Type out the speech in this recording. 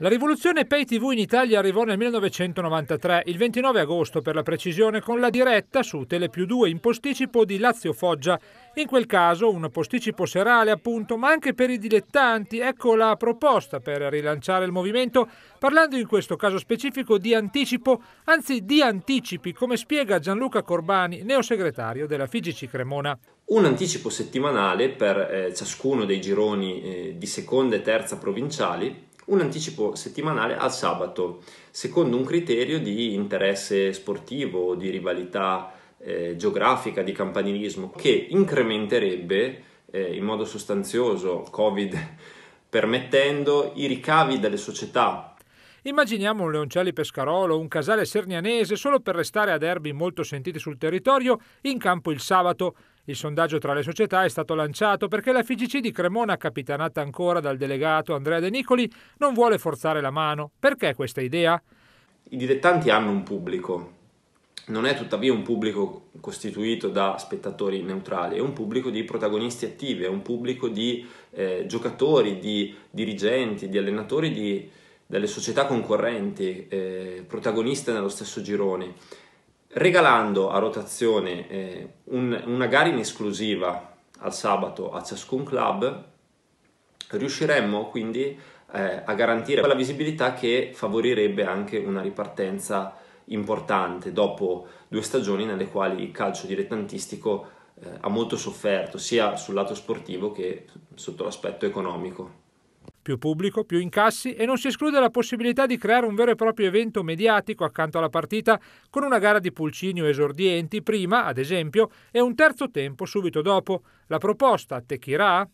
La rivoluzione Pay TV in Italia arrivò nel 1993, il 29 agosto per la precisione, con la diretta su Telepiù 2 in posticipo di Lazio Foggia. In quel caso un posticipo serale appunto, ma anche per i dilettanti. Ecco la proposta per rilanciare il movimento, parlando in questo caso specifico di anticipo, anzi di anticipi, come spiega Gianluca Corbani, neosegretario della FIGC Cremona un anticipo settimanale per eh, ciascuno dei gironi eh, di seconda e terza provinciali un anticipo settimanale al sabato, secondo un criterio di interesse sportivo, di rivalità eh, geografica, di campanilismo, che incrementerebbe eh, in modo sostanzioso, Covid permettendo, i ricavi dalle società Immaginiamo un Leoncelli Pescarolo, un Casale Sernianese, solo per restare a derby molto sentiti sul territorio, in campo il sabato. Il sondaggio tra le società è stato lanciato perché la FIGC di Cremona, capitanata ancora dal delegato Andrea De Nicoli, non vuole forzare la mano. Perché questa idea? I dilettanti hanno un pubblico, non è tuttavia un pubblico costituito da spettatori neutrali, è un pubblico di protagonisti attivi, è un pubblico di eh, giocatori, di dirigenti, di allenatori di, delle società concorrenti, eh, protagoniste nello stesso girone regalando a rotazione eh, un, una gara in esclusiva al sabato a ciascun club, riusciremmo quindi eh, a garantire quella visibilità che favorirebbe anche una ripartenza importante dopo due stagioni nelle quali il calcio dilettantistico eh, ha molto sofferto sia sul lato sportivo che sotto l'aspetto economico. Più pubblico, più incassi e non si esclude la possibilità di creare un vero e proprio evento mediatico accanto alla partita con una gara di pulcini o esordienti prima, ad esempio, e un terzo tempo subito dopo. La proposta attecchirà?